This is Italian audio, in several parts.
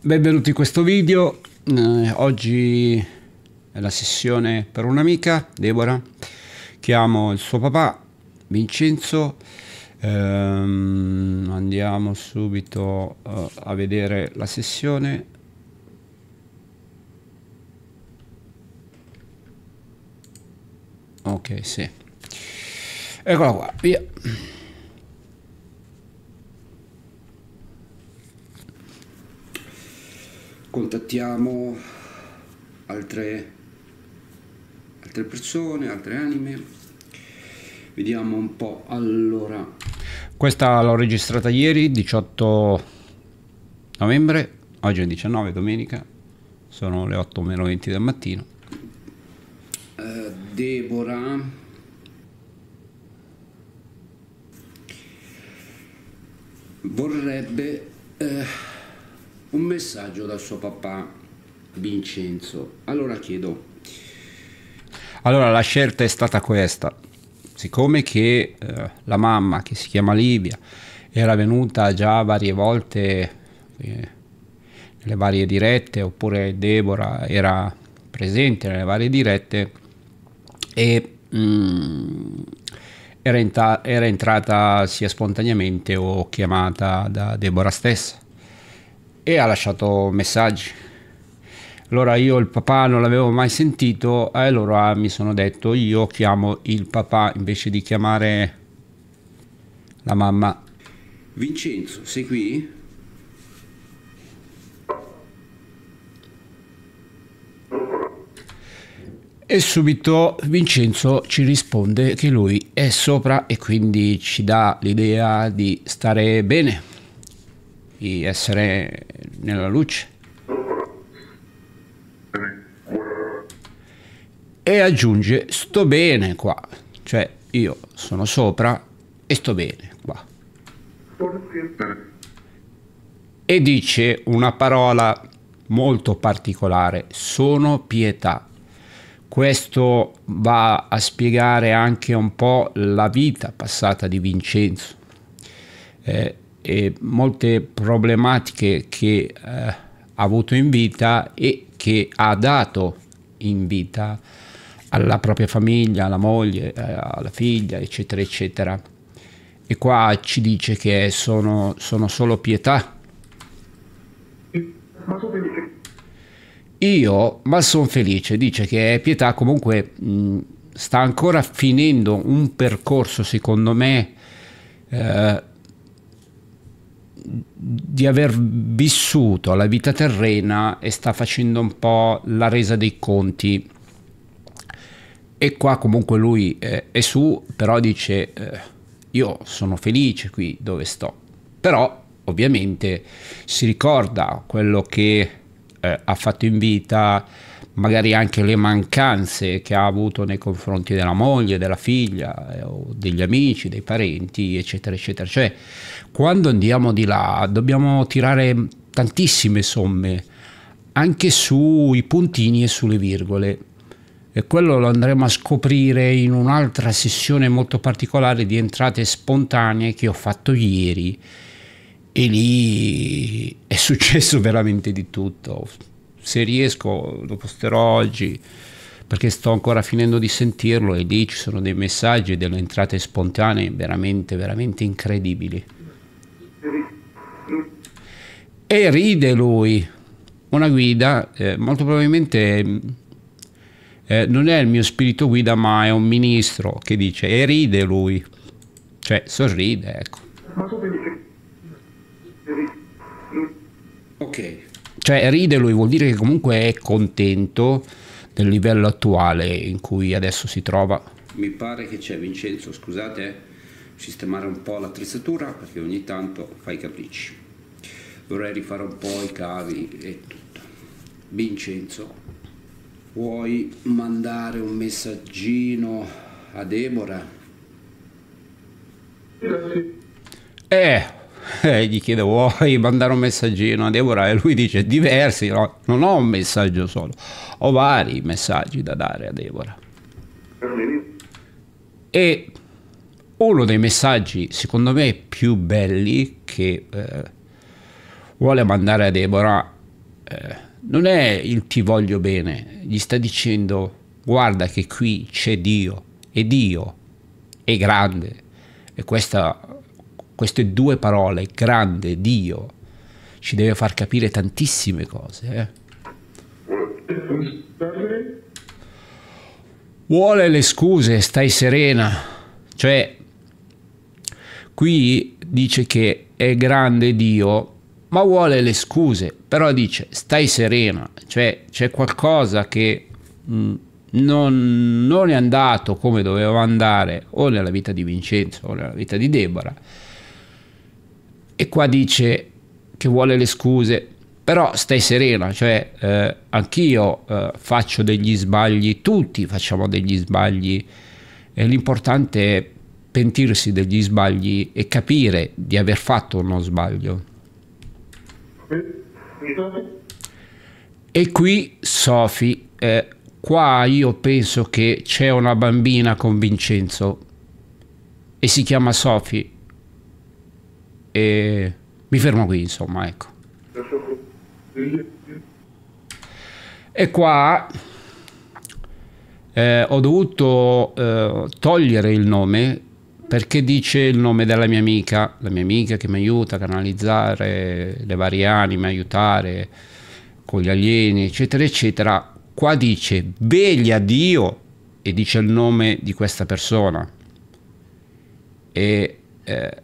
Benvenuti in questo video, eh, oggi è la sessione per un'amica, Deborah, chiamo il suo papà, Vincenzo, ehm, andiamo subito eh, a vedere la sessione. Ok, sì. Eccola qua, via. contattiamo altre, altre persone, altre anime. Vediamo un po'. Allora, questa l'ho registrata ieri, 18 novembre, oggi è 19, domenica, sono le 8 meno 20 del mattino. Uh, Deborah. Vorrebbe... Uh un messaggio da suo papà Vincenzo. Allora chiedo. Allora la scelta è stata questa. Siccome che eh, la mamma, che si chiama Livia, era venuta già varie volte eh, nelle varie dirette, oppure Deborah era presente nelle varie dirette, e mm, era, entra era entrata sia spontaneamente o chiamata da Deborah stessa e ha lasciato messaggi. Allora io il papà non l'avevo mai sentito e allora mi sono detto io chiamo il papà invece di chiamare la mamma. Vincenzo, sei qui? E subito Vincenzo ci risponde che lui è sopra e quindi ci dà l'idea di stare bene di essere nella luce. E aggiunge, sto bene qua, cioè io sono sopra e sto bene qua. E dice una parola molto particolare, sono pietà. Questo va a spiegare anche un po' la vita passata di Vincenzo. Eh, eh, molte problematiche che eh, ha avuto in vita e che ha dato in vita alla propria famiglia, alla moglie, eh, alla figlia, eccetera, eccetera. E qua ci dice che sono, sono solo pietà. Ma sono felice. Io, ma sono felice, dice che è pietà comunque mh, mm, sta ancora finendo un percorso, secondo me, eh, di aver vissuto la vita terrena e sta facendo un po' la resa dei conti. E qua comunque lui eh, è su, però dice eh, io sono felice qui dove sto. Però ovviamente si ricorda quello che eh, ha fatto in vita, magari anche le mancanze che ha avuto nei confronti della moglie, della figlia, eh, degli amici, dei parenti, eccetera, eccetera. Cioè, quando andiamo di là dobbiamo tirare tantissime somme, anche sui puntini e sulle virgole. E quello lo andremo a scoprire in un'altra sessione molto particolare di entrate spontanee che ho fatto ieri. E lì è successo veramente di tutto se riesco lo posterò oggi perché sto ancora finendo di sentirlo e lì ci sono dei messaggi e delle entrate spontanee veramente, veramente incredibili. E ride lui, una guida, eh, molto probabilmente eh, non è il mio spirito guida, ma è un ministro che dice e ride lui, cioè sorride, ecco. Ok. Cioè ride lui vuol dire che comunque è contento del livello attuale in cui adesso si trova. Mi pare che c'è Vincenzo, scusate, eh, sistemare un po' l'attrezzatura perché ogni tanto fai capricci. Dovrei rifare un po' i cavi e tutto. Vincenzo, vuoi mandare un messaggino a Deborah? Eh, eh e gli chiede vuoi mandare un messaggino a Deborah e lui dice diversi, no, non ho un messaggio solo, ho vari messaggi da dare a Deborah. E uno dei messaggi secondo me più belli che eh, vuole mandare a Deborah eh, non è il ti voglio bene, gli sta dicendo guarda che qui c'è Dio e Dio è grande e questa queste due parole, grande Dio, ci deve far capire tantissime cose. Eh? Vuole le scuse, stai serena. Cioè, qui dice che è grande Dio, ma vuole le scuse, però dice stai serena, cioè c'è qualcosa che mh, mm, non, non, è andato come doveva andare o nella vita di Vincenzo o nella vita di Deborah e qua dice che vuole le scuse, però stai serena, cioè eh, anch'io eh, faccio degli sbagli, tutti facciamo degli sbagli e l'importante è pentirsi degli sbagli e capire di aver fatto uno sbaglio. E qui Sofi, eh, qua io penso che c'è una bambina con Vincenzo e si chiama Sofi e mi fermo qui, insomma, ecco. E qua eh, ho dovuto eh, togliere il nome perché dice il nome della mia amica, la mia amica che mi aiuta a canalizzare le varie anime, aiutare con gli alieni, eccetera, eccetera. Qua dice veglia Dio e dice il nome di questa persona. E eh,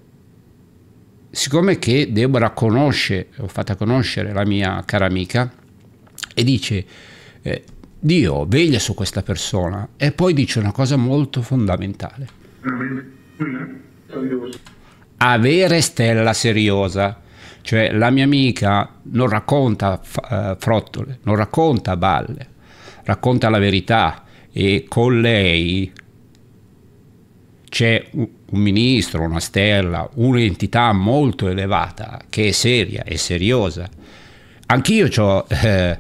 siccome che Deborah conosce, ho fatta conoscere la mia cara amica, e dice, eh, Dio veglia su questa persona, e poi dice una cosa molto fondamentale. Avere stella seriosa. Cioè la mia amica non racconta uh, frottole, non racconta balle, racconta la verità e con lei c'è un, un ministro, una stella, un'entità molto elevata che è seria e seriosa. Anch'io ho eh,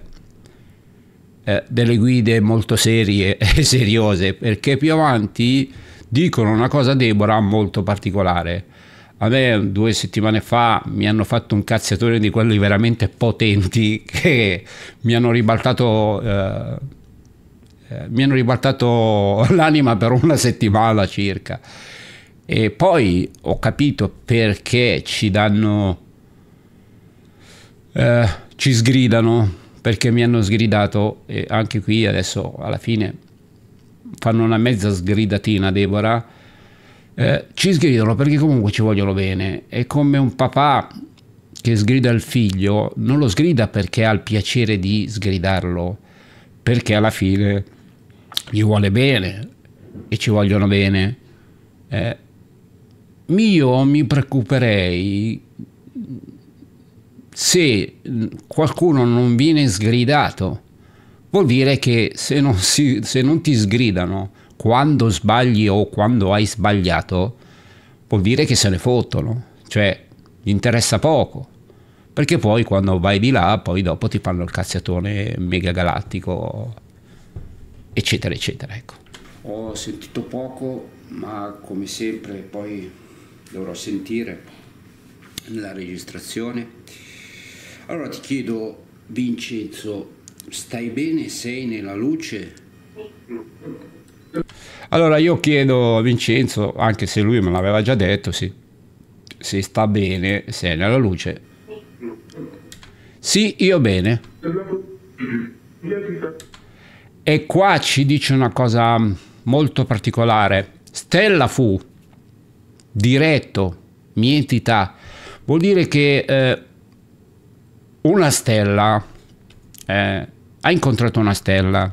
eh, delle guide molto serie e seriose perché più avanti dicono una cosa a Deborah molto particolare. A me due settimane fa mi hanno fatto un cazziatore di quelli veramente potenti che mi hanno ribaltato... Eh, eh mi hanno ribaltato l'anima per una settimana circa. E poi ho capito perché ci danno... Eh, ci sgridano, perché mi hanno sgridato e anche qui adesso alla fine fanno una mezza sgridatina Deborah. Eh, ci sgridano perché comunque ci vogliono bene. È come un papà che sgrida il figlio, non lo sgrida perché ha il piacere di sgridarlo, perché alla fine gli vuole bene e ci vogliono bene. Eh, io mi preoccuperei se qualcuno non viene sgridato. Vuol dire che se non, si, se non ti sgridano quando sbagli o quando hai sbagliato, vuol dire che se ne fottono, cioè gli interessa poco. Perché poi quando vai di là, poi dopo ti fanno il cazziatone mega galattico, eccetera, eccetera. Ecco. Ho sentito poco, ma come sempre poi dovrò sentire nella registrazione. Allora ti chiedo, Vincenzo, stai bene? Sei nella luce? Allora io chiedo a Vincenzo, anche se lui me l'aveva già detto, sì, se sta bene, se è nella luce. Sì, io bene. E qua ci dice una cosa molto particolare. Stella fu diretto, mia entità, vuol dire che eh, una stella eh, ha incontrato una stella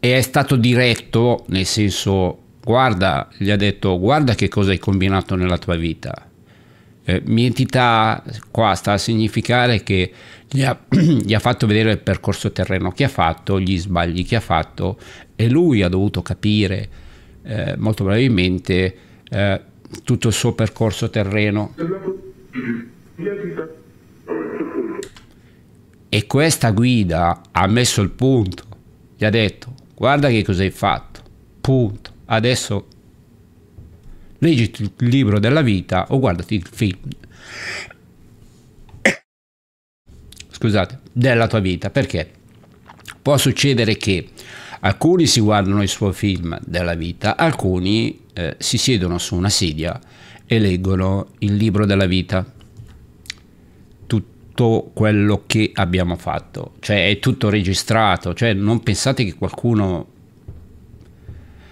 e è stato diretto nel senso guarda gli ha detto guarda che cosa hai combinato nella tua vita eh, mia entità qua sta a significare che gli ha, gli ha fatto vedere il percorso terreno che ha fatto gli sbagli che ha fatto e lui ha dovuto capire eh, molto probabilmente eh, tutto il suo percorso terreno. E questa guida ha messo il punto, gli ha detto guarda che cosa hai fatto, punto, adesso leggi il libro della vita o guardati il film. Scusate, della tua vita, perché può succedere che Alcuni si guardano il suo film della vita, alcuni eh, si siedono su una sedia e leggono il libro della vita. Tutto quello che abbiamo fatto, cioè è tutto registrato, cioè non pensate che qualcuno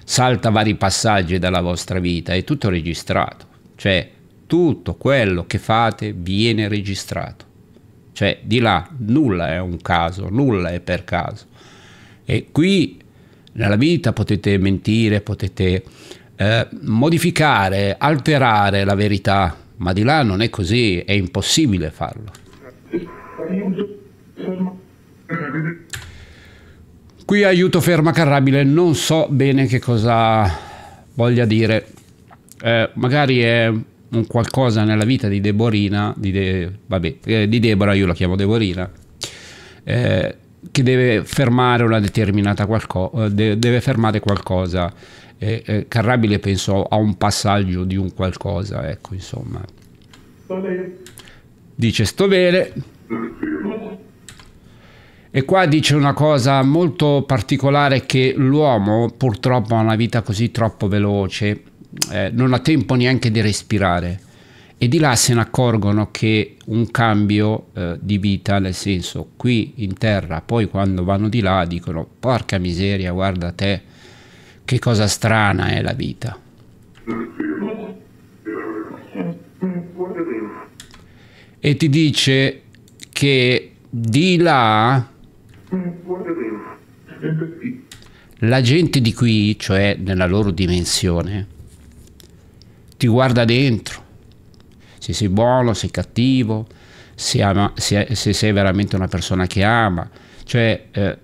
salta vari passaggi dalla vostra vita, è tutto registrato, cioè tutto quello che fate viene registrato. Cioè di là nulla è un caso, nulla è per caso. E qui nella vita potete mentire, potete eh, modificare, alterare la verità, ma di là non è così, è impossibile farlo. Qui aiuto ferma carrabile, non so bene che cosa voglia dire. Eh, magari è un qualcosa nella vita di Deborina, di, De, vabbè, eh, di Deborah, io la chiamo Deborina, eh, che deve fermare una determinata qualcosa, eh, deve fermare qualcosa. E, e Carrabile penso a un passaggio di un qualcosa, ecco, insomma. Dice Stovere. E qua dice una cosa molto particolare che l'uomo purtroppo ha una vita così troppo veloce, eh, non ha tempo neanche di respirare e di là se ne accorgono che un cambio eh, di vita, nel senso qui in terra, poi quando vanno di là dicono porca miseria, guarda te, che cosa strana è la vita. E ti dice che di là la gente di qui, cioè nella loro dimensione, ti guarda dentro se sei buono, sei cattivo, se, ama, se, se sei veramente una persona che ama. Cioè, eh,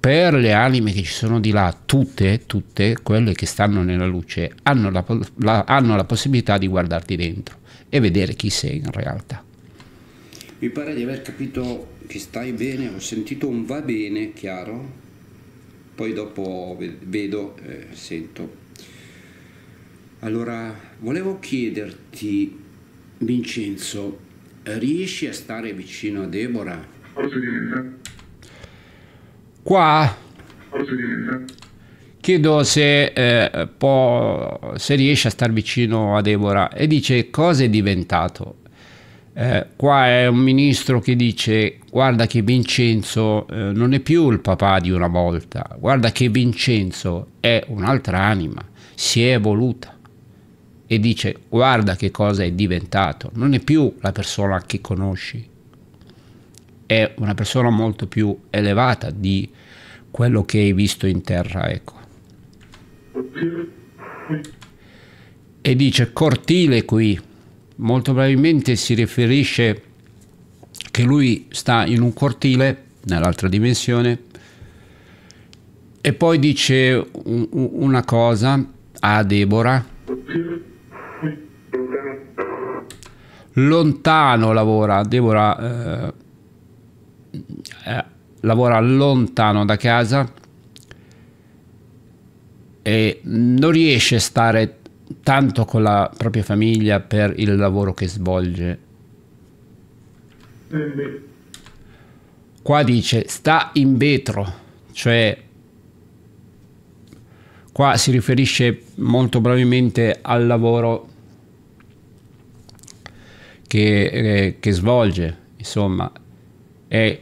per le anime che ci sono di là, tutte, tutte quelle che stanno nella luce, hanno la, la, hanno la possibilità di guardarti dentro e vedere chi sei in realtà. Mi pare di aver capito che stai bene, ho sentito un va bene chiaro, poi dopo vedo, eh, sento. Allora, volevo chiederti Vincenzo, riesci a stare vicino a Deborah? Qua chiedo se, eh, può, se riesce a stare vicino a Deborah e dice cosa è diventato. Eh, qua è un ministro che dice guarda che Vincenzo eh, non è più il papà di una volta, guarda che Vincenzo è un'altra anima, si è evoluta e dice guarda che cosa è diventato, non è più la persona che conosci, è una persona molto più elevata di quello che hai visto in terra, ecco. E dice cortile qui, molto probabilmente si riferisce che lui sta in un cortile nell'altra dimensione e poi dice una cosa a Deborah lontano lavora, Deborah eh, eh, lavora lontano da casa e non riesce a stare tanto con la propria famiglia per il lavoro che svolge. Qua dice sta in vetro, cioè qua si riferisce molto brevemente al lavoro che, eh, che svolge, insomma, è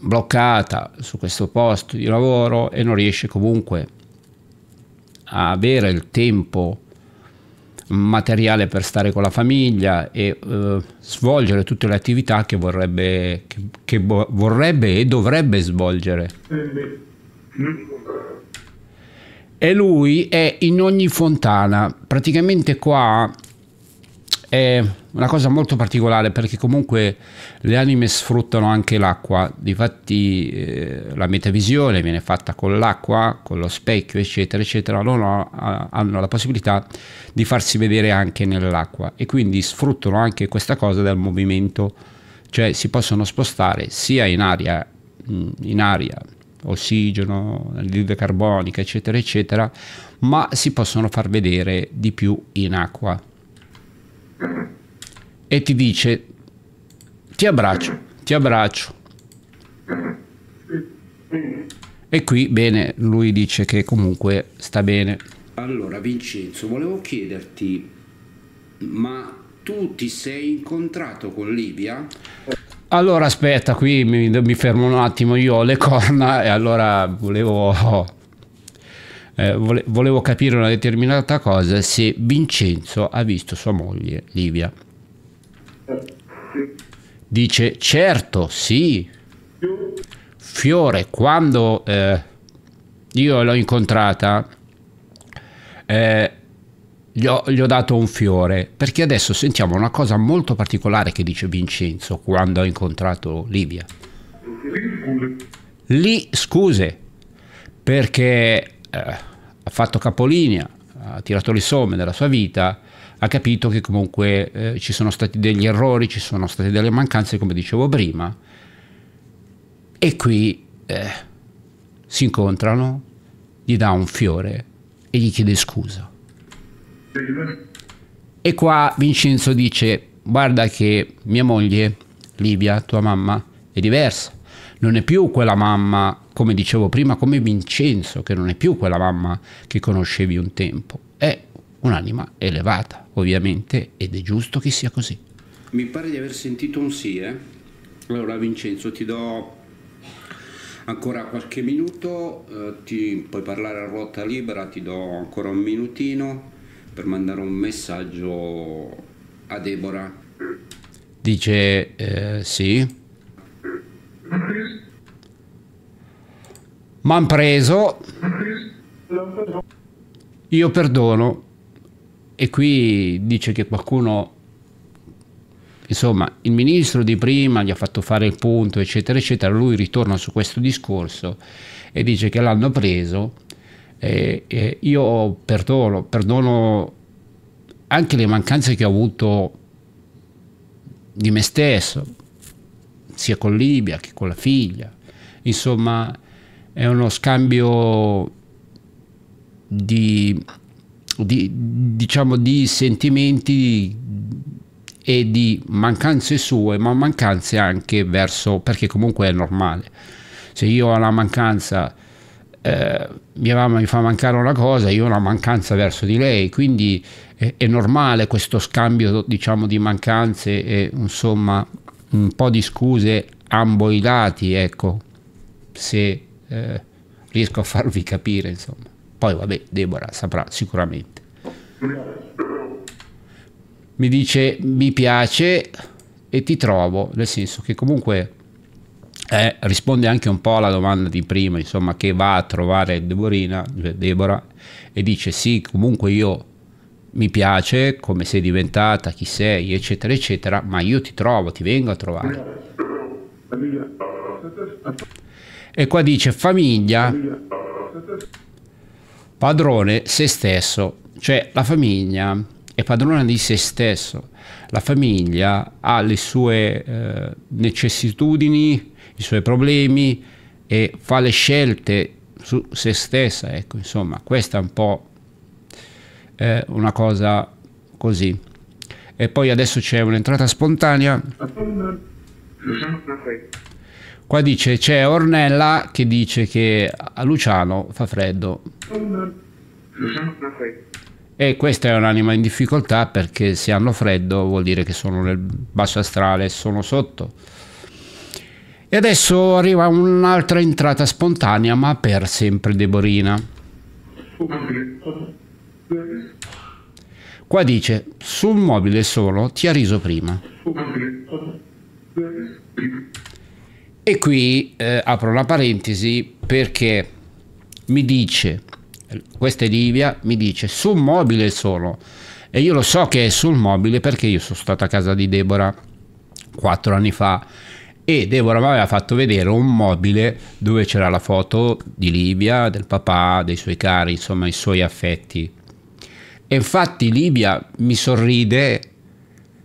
bloccata su questo posto di lavoro e non riesce comunque a avere il tempo materiale per stare con la famiglia e eh, svolgere tutte le attività che vorrebbe, che, che vorrebbe e dovrebbe svolgere. E lui è in ogni fontana, praticamente qua è una cosa molto particolare perché comunque le anime sfruttano anche l'acqua, difatti eh, la metavisione viene fatta con l'acqua, con lo specchio, eccetera, eccetera, loro eh, hanno la possibilità di farsi vedere anche nell'acqua e quindi sfruttano anche questa cosa del movimento, cioè si possono spostare sia in aria, mm, in aria ossigeno, anidride carbonica, eccetera, eccetera, ma si possono far vedere di più in acqua e ti dice ti abbraccio, ti abbraccio. E qui bene, lui dice che comunque sta bene. Allora Vincenzo, volevo chiederti, ma tu ti sei incontrato con Livia? Allora aspetta, qui mi, mi fermo un attimo, io ho le corna e allora volevo eh, vole- volevo capire una determinata cosa se Vincenzo ha visto sua moglie Livia. Dice certo, sì. Fiore, quando eh, io l'ho incontrata, eh, gli ho, gli ho, dato un fiore perché adesso sentiamo una cosa molto particolare che dice Vincenzo quando ha incontrato Livia. Lì scuse perché eh, ha fatto capolinea, ha tirato le somme della sua vita, ha capito che comunque eh, ci sono stati degli errori, ci sono state delle mancanze, come dicevo prima, e qui eh, si incontrano, gli dà un fiore e gli chiede scusa. E qua Vincenzo dice, guarda che mia moglie, Livia, tua mamma, è diversa, non è più quella mamma come dicevo prima, come Vincenzo, che non è più quella mamma che conoscevi un tempo, è un'anima elevata, ovviamente, ed è giusto che sia così. Mi pare di aver sentito un sì, eh? Allora Vincenzo, ti do ancora qualche minuto, eh, ti puoi parlare a ruota libera, ti do ancora un minutino per mandare un messaggio a Deborah. Dice eh, sì. M'han preso. Io perdono. E qui dice che qualcuno insomma il ministro di prima gli ha fatto fare il punto eccetera eccetera lui ritorna su questo discorso e dice che l'hanno preso eh, eh, io perdono perdono anche le mancanze che ho avuto di me stesso sia con Libia che con la figlia insomma è uno scambio di, di, diciamo di sentimenti e di mancanze sue ma mancanze anche verso perché comunque è normale se io ho la mancanza eh, mia mamma mi fa mancare una cosa io ho una mancanza verso di lei quindi è, è normale questo scambio diciamo di mancanze e insomma un po' di scuse ambo i lati ecco se eh, riesco a farvi capire, insomma. Poi vabbè, Deborah saprà sicuramente. Mi dice mi piace e ti trovo, nel senso che comunque eh, risponde anche un po' alla domanda di prima, insomma, che va a trovare Deborina, cioè Deborah e dice sì, comunque io mi piace come sei diventata, chi sei, eccetera, eccetera, ma io ti trovo, ti vengo a trovare. E qua dice famiglia, padrone se stesso, cioè la famiglia è padrona di se stesso, la famiglia ha le sue eh, necessitudini, i suoi problemi e fa le scelte su se stessa, ecco, insomma, questa è un po' eh, una cosa così. E poi adesso c'è un'entrata spontanea. Qua dice c'è Ornella che dice che a Luciano fa freddo. E questa è un'anima in difficoltà perché se hanno freddo vuol dire che sono nel basso astrale, sono sotto. E adesso arriva un'altra entrata spontanea ma per sempre Deborina. Qua dice, sul mobile solo ti ha riso prima. E qui eh, apro una parentesi perché mi dice, questa è Livia, mi dice sul mobile solo. E io lo so che è sul mobile perché io sono stato a casa di Deborah quattro anni fa e Deborah mi aveva fatto vedere un mobile dove c'era la foto di Livia, del papà, dei suoi cari, insomma i suoi affetti. E infatti Livia mi sorride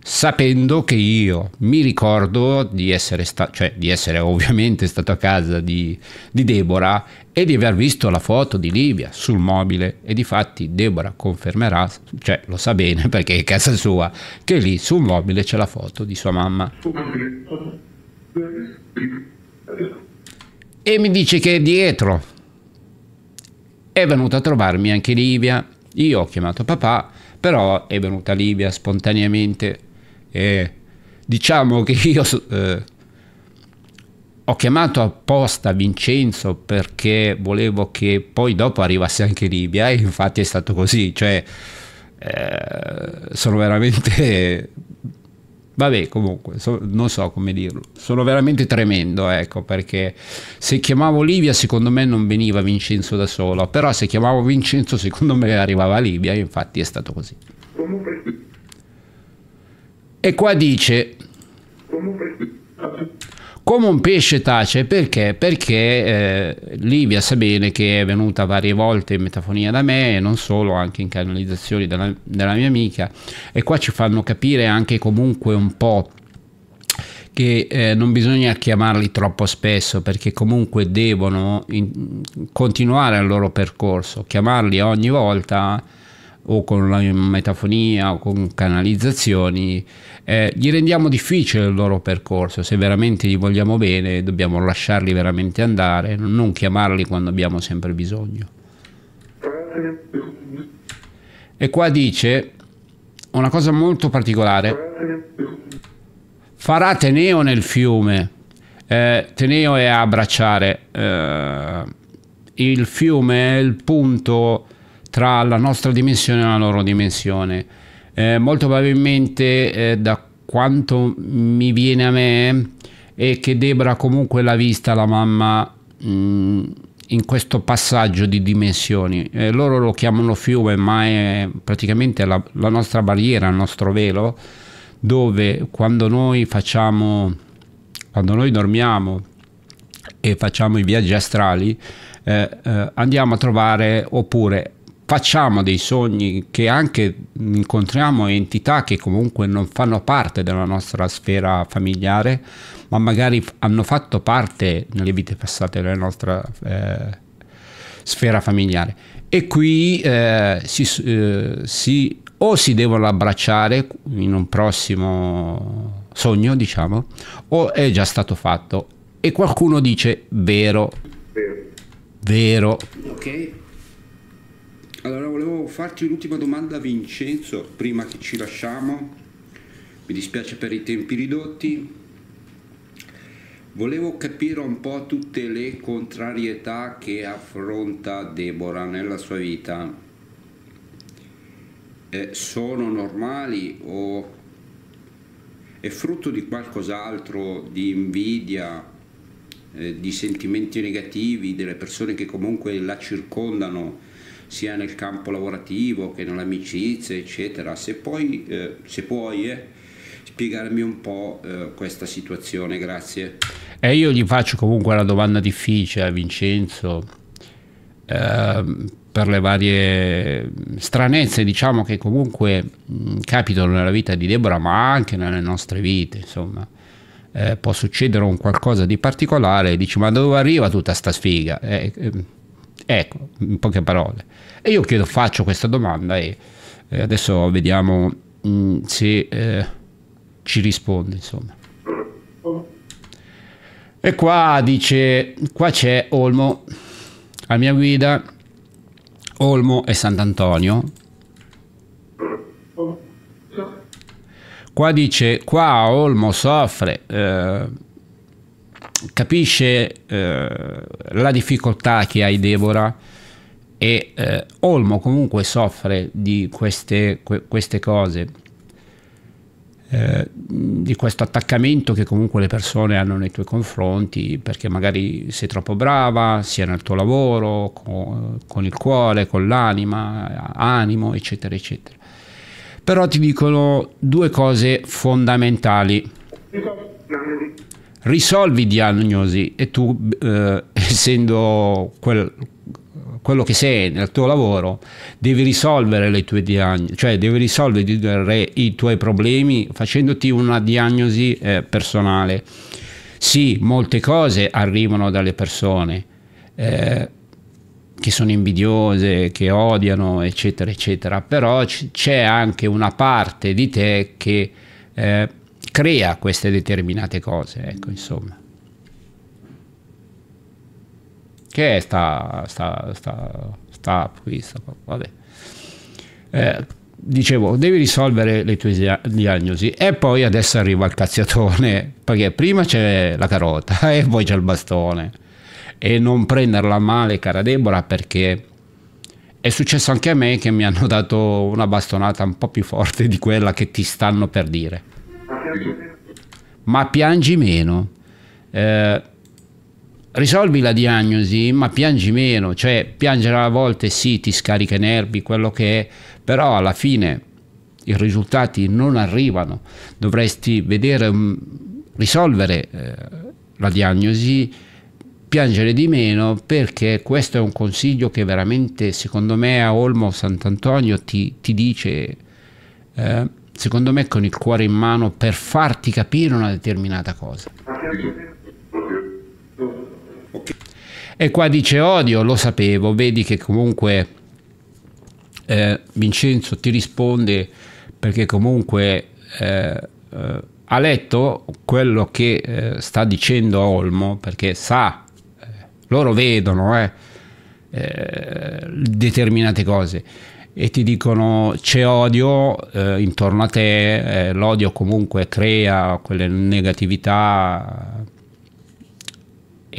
sapendo che io mi ricordo di essere, sta- cioè, di essere ovviamente stato a casa di, di Deborah e di aver visto la foto di Livia sul mobile e di fatti Deborah confermerà, cioè lo sa bene perché è casa sua, che lì sul mobile c'è la foto di sua mamma. E mi dice che è dietro. È venuta a trovarmi anche Livia. Io ho chiamato papà, però è venuta Livia spontaneamente e diciamo che io eh, ho chiamato apposta Vincenzo perché volevo che poi dopo arrivasse anche Libia e infatti è stato così, cioè eh, sono veramente... Vabbè, comunque, so, non so come dirlo. Sono veramente tremendo, ecco, perché se chiamavo Livia, secondo me non veniva Vincenzo da solo, però se chiamavo Vincenzo, secondo me arrivava Livia, e infatti è stato così. Comunque e qua dice... Come un pesce tace, perché? Perché eh, Livia sa bene che è venuta varie volte in metafonia da me e non solo, anche in canalizzazioni della, della mia amica. E qua ci fanno capire anche comunque un po' che eh, non bisogna chiamarli troppo spesso perché comunque devono in, continuare il loro percorso, chiamarli ogni volta o con la metafonia o con canalizzazioni, eh, gli rendiamo difficile il loro percorso. Se veramente gli vogliamo bene, dobbiamo lasciarli veramente andare, non chiamarli quando abbiamo sempre bisogno. E qua dice una cosa molto particolare. Farà Teneo nel fiume. Eh, teneo è abbracciare. Eh, il fiume è il punto tra la nostra dimensione e la loro dimensione. Eh, molto probabilmente eh, da quanto mi viene a me è che Debra comunque l'ha vista la mamma mh, mm, in questo passaggio di dimensioni. Eh, loro lo chiamano fiume, ma è praticamente la, la nostra barriera, il nostro velo, dove quando noi facciamo, quando noi dormiamo e facciamo i viaggi astrali, eh, eh, andiamo a trovare oppure facciamo dei sogni che anche incontriamo entità che comunque non fanno parte della nostra sfera familiare, ma magari hanno fatto parte nelle vite passate della nostra eh, sfera familiare. E qui eh, si, eh, si, o si devono abbracciare in un prossimo sogno, diciamo, o è già stato fatto. E qualcuno dice vero. Vero. vero. Ok. Allora volevo farti un'ultima domanda Vincenzo prima che ci lasciamo. Mi dispiace per i tempi ridotti. Volevo capire un po' tutte le contrarietà che affronta Deborah nella sua vita. Eh, sono normali o è frutto di qualcos'altro, di invidia, eh, di sentimenti negativi delle persone che comunque la circondano? sia nel campo lavorativo che nell'amicizia, eccetera. Se, poi, eh, se puoi eh, spiegarmi un po' eh, questa situazione, grazie. E io gli faccio comunque una domanda difficile a Vincenzo ehm, per le varie stranezze diciamo che comunque mh, capitano nella vita di Deborah ma anche nelle nostre vite insomma eh, può succedere un qualcosa di particolare dici ma dove arriva tutta sta sfiga eh, eh, Ecco, in poche parole. E io credo faccio questa domanda e eh, adesso vediamo mh, mm, se eh, ci risponde, insomma. E qua dice, qua c'è Olmo, a mia guida, Olmo e Sant'Antonio. Qua dice, qua Olmo soffre, eh, capisce eh, la difficoltà che hai Deborah e eh, Olmo comunque soffre di queste, que- queste cose, eh, di questo attaccamento che comunque le persone hanno nei tuoi confronti perché magari sei troppo brava, sia nel tuo lavoro, con, con il cuore, con l'anima, animo, eccetera, eccetera. Però ti dicono due cose fondamentali risolvi diagnosi e tu, eh, essendo quel, quello che sei nel tuo lavoro, devi risolvere le tue diagnosi, cioè devi risolvere i tuoi problemi facendoti una diagnosi eh, personale. Sì, molte cose arrivano dalle persone eh, che sono invidiose, che odiano, eccetera, eccetera, però c'è anche una parte di te che... Eh, crea queste determinate cose, ecco, insomma. Che sta, sta, sta, sta qui, sta qua, vabbè. Eh, dicevo, devi risolvere le tue diagnosi e poi adesso arriva il cazziatone, perché prima c'è la carota e poi c'è il bastone. E non prenderla male, cara Debora, perché è successo anche a me che mi hanno dato una bastonata un po' più forte di quella che ti stanno per dire ma piangi meno. Eh, risolvi la diagnosi, ma piangi meno, cioè piangere a volte sì, ti scarica i nervi, quello che è, però alla fine i risultati non arrivano. Dovresti vedere, mm, risolvere eh, la diagnosi, piangere di meno, perché questo è un consiglio che veramente, secondo me, a Olmo Sant'Antonio ti, ti dice... Eh, secondo me con il cuore in mano per farti capire una determinata cosa. E qua dice odio, lo sapevo, vedi che comunque eh, Vincenzo ti risponde perché comunque eh, eh, ha letto quello che eh, sta dicendo a Olmo perché sa, eh, loro vedono eh, determinate cose e ti dicono c'è odio eh, intorno a te, eh, l'odio comunque crea quelle negatività eh,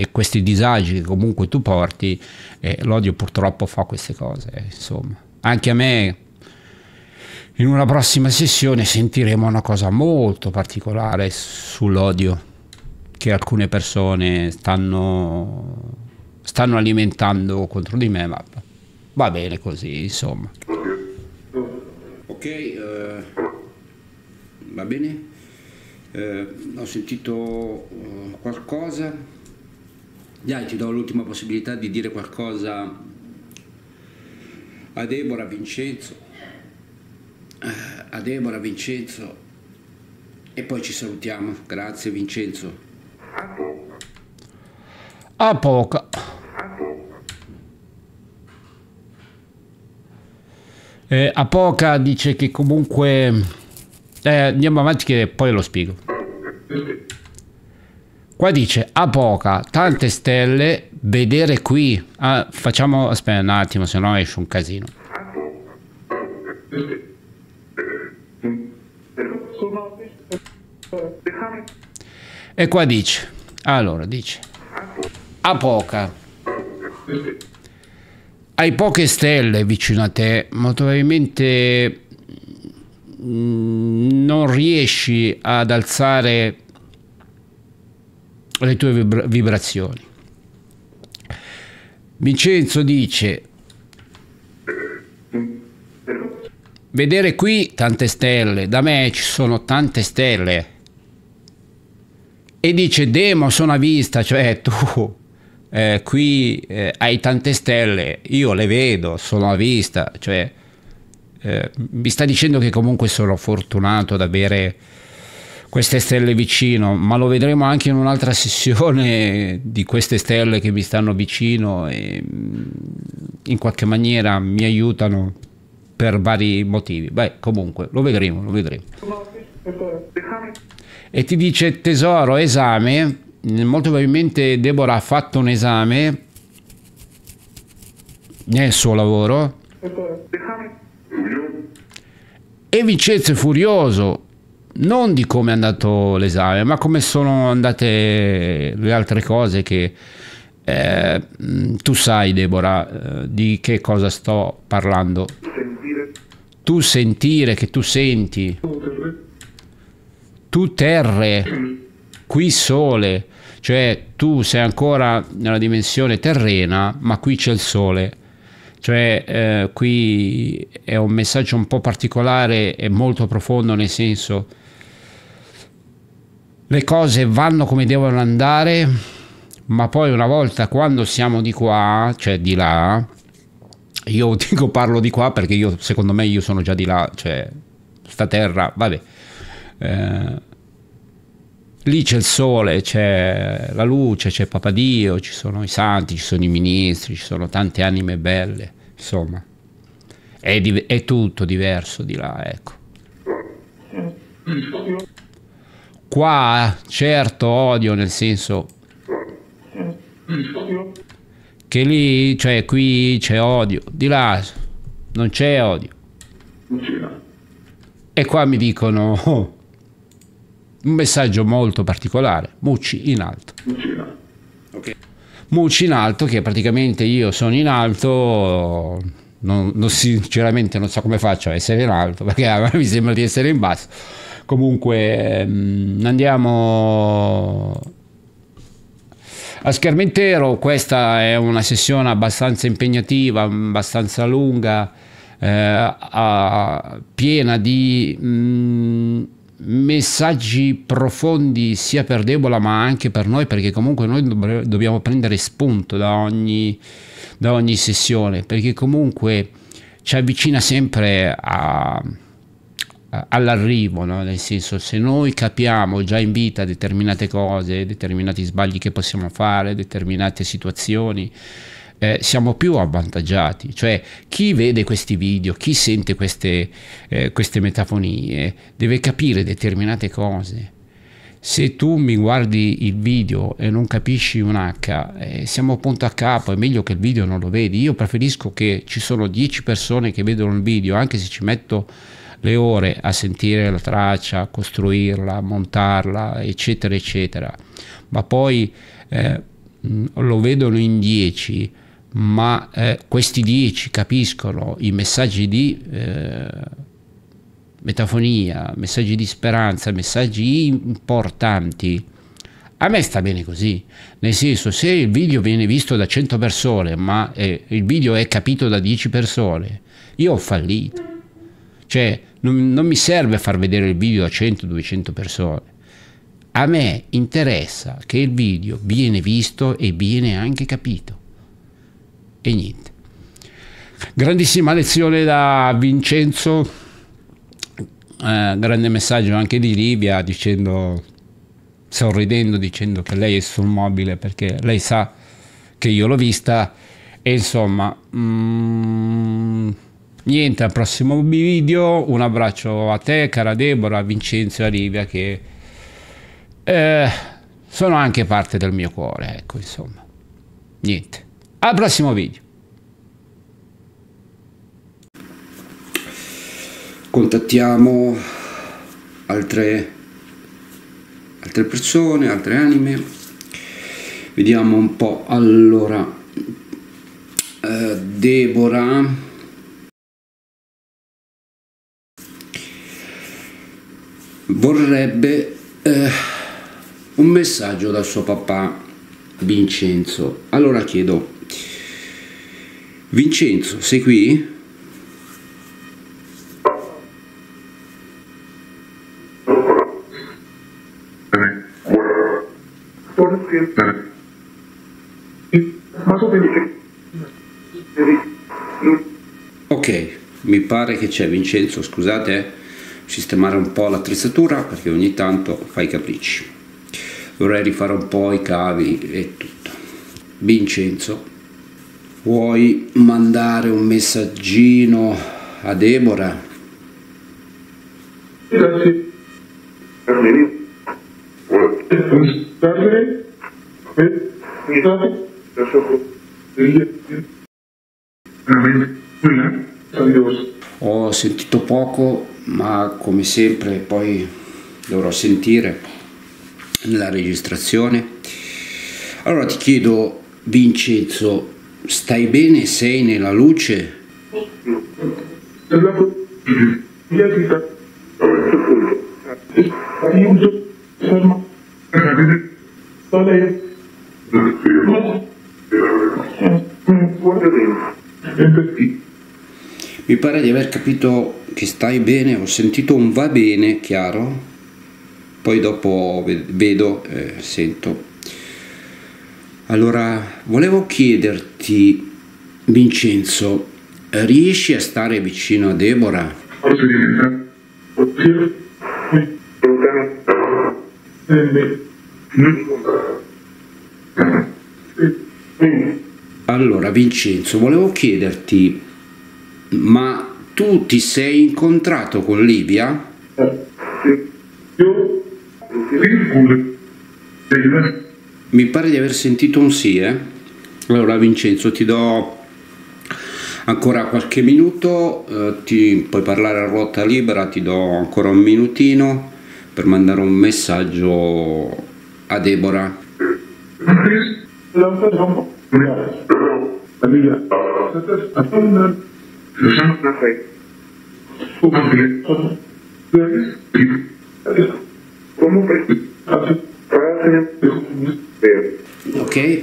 e questi disagi che comunque tu porti, eh, l'odio purtroppo fa queste cose, eh, insomma. Anche a me in una prossima sessione sentiremo una cosa molto particolare sull'odio che alcune persone stanno, stanno alimentando contro di me, ma va bene così, insomma. Ok, uh, va bene. Uh, ho sentito uh, qualcosa. Dai, ti do l'ultima possibilità di dire qualcosa a Deborah, Vincenzo. A Deborah, Vincenzo. E poi ci salutiamo. Grazie Vincenzo. A poco. Eh, Apoca dice che comunque... Eh, andiamo avanti che poi lo spiego. Qua dice Apoca, tante stelle, vedere qui. Ah, facciamo... Aspetta un attimo, se no esce un casino. E qua dice... Allora, dice... Apoca hai poche stelle vicino a te, molto probabilmente mm, non riesci ad alzare le tue vibra vibrazioni. Vincenzo dice, vedere qui tante stelle, da me ci sono tante stelle. E dice, Demo, sono a vista, cioè tu eh, qui eh, hai tante stelle, io le vedo, sono a vista, cioè eh, mi sta dicendo che comunque sono fortunato ad avere queste stelle vicino, ma lo vedremo anche in un'altra sessione di queste stelle che mi stanno vicino e mm, in qualche maniera mi aiutano per vari motivi. Beh, comunque lo vedremo, lo vedremo. E ti dice tesoro, esame, molto probabilmente Deborah ha fatto un esame nel suo lavoro e Vincenzo è furioso non di come è andato l'esame ma come sono andate le altre cose che eh, tu sai Deborah eh, di che cosa sto parlando sentire. tu sentire che tu senti tu terre qui sole cioè tu sei ancora nella dimensione terrena, ma qui c'è il sole. Cioè eh, qui è un messaggio un po' particolare e molto profondo nel senso le cose vanno come devono andare, ma poi una volta quando siamo di qua, cioè di là, io dico parlo di qua perché io secondo me io sono già di là, cioè sta terra, vabbè. Eh, lì c'è il sole, c'è la luce, c'è Dio, ci sono i santi, ci sono i ministri, ci sono tante anime belle, insomma, è, di- è tutto diverso di là, ecco. Qua certo odio nel senso che lì, cioè qui c'è odio, di là non c'è odio. E qua mi dicono... Oh, un messaggio molto particolare, Mucci in alto. Mucci in alto. Okay. Mucci in alto che praticamente io sono in alto, non, non, sinceramente non so come faccio a essere in alto perché mi sembra di essere in basso. Comunque ehm, andiamo a Schermentero, questa è una sessione abbastanza impegnativa, abbastanza lunga, eh, a, piena di... Mh, mm, messaggi profondi sia per Debola ma anche per noi perché comunque noi dobbiamo prendere spunto da ogni, da ogni sessione perché comunque ci avvicina sempre a, all'arrivo, no? nel senso se noi capiamo già in vita determinate cose, determinati sbagli che possiamo fare, determinate situazioni, eh, siamo più avvantaggiati, cioè chi vede questi video, chi sente queste, eh, queste metafonie deve capire determinate cose. Se tu mi guardi il video e non capisci un H, eh, siamo punto a capo, è meglio che il video non lo vedi. Io preferisco che ci sono 10 persone che vedono il video, anche se ci metto le ore a sentire la traccia, costruirla, montarla, eccetera, eccetera, ma poi eh, lo vedono in 10 ma eh, questi dieci capiscono i messaggi di eh, metafonia, messaggi di speranza, messaggi importanti. A me sta bene così, nel senso se il video viene visto da 100 persone, ma eh, il video è capito da 10 persone, io ho fallito. Cioè non, non mi serve far vedere il video a 100-200 persone. A me interessa che il video viene visto e viene anche capito e niente. Grandissima lezione da Vincenzo, eh, grande messaggio anche di Livia dicendo, sorridendo, dicendo che lei è sul mobile perché lei sa che io l'ho vista e insomma... Mm, niente al prossimo video un abbraccio a te cara Deborah a Vincenzo e a Livia che eh, sono anche parte del mio cuore ecco insomma niente al prossimo video. Contattiamo altre, altre persone, altre anime. Vediamo un po'. Allora, eh, Deborah. vorrebbe eh, un messaggio dal suo papà Vincenzo. Allora chiedo Vincenzo, sei qui? Ok, mi pare che c'è Vincenzo, scusate, eh, sistemare un po' l'attrezzatura perché ogni tanto fai capricci. Vorrei rifare un po' i cavi e tutto. Vincenzo vuoi mandare un messaggino a Deborah? Grazie. Ho sentito poco, ma come sempre poi dovrò sentire nella registrazione. Allora ti chiedo, Vincenzo, Stai bene? Sei nella luce? Mi pare di aver capito che stai bene, ho sentito un va bene chiaro, poi dopo vedo, eh, sento allora, volevo chiederti, Vincenzo, riesci a stare vicino a Deborah? Eh? Eh, allora, Vincenzo, volevo chiederti, ma tu ti sei incontrato con Livia? Eh, Io Sì. Sì. Sì mi pare di aver sentito un sì eh? allora Vincenzo ti do ancora qualche minuto eh, ti puoi parlare a ruota libera ti do ancora un minutino per mandare un messaggio a Debora comunque Ok.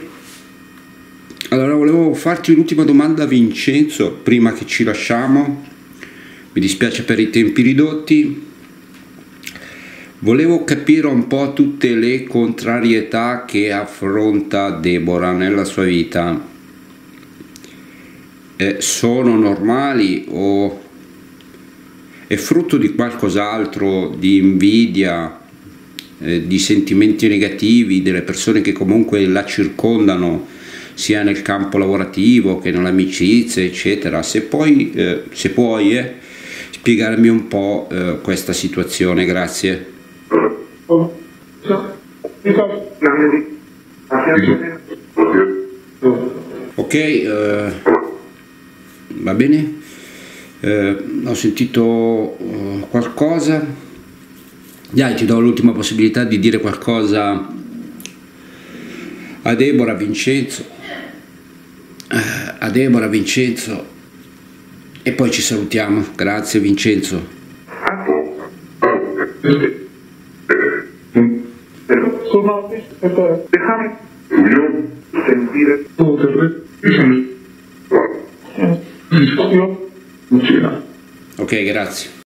Allora volevo farti un'ultima domanda Vincenzo, prima che ci lasciamo. Mi dispiace per i tempi ridotti. Volevo capire un po' tutte le contrarietà che affronta Deborah nella sua vita. Eh, sono normali o è frutto di qualcos'altro, di invidia, eh, di sentimenti negativi delle persone che comunque la circondano sia nel campo lavorativo che nell'amicizia eccetera se, poi, eh, se puoi eh, spiegarmi un po' eh, questa situazione grazie ok eh, va bene ho sentito qualcosa dai, ti do l'ultima possibilità di dire qualcosa a Deborah, Vincenzo, eh, a Deborah, Vincenzo e poi ci salutiamo. Grazie Vincenzo. Sono per dejame yo sentir todo terreno. Ok, grazie.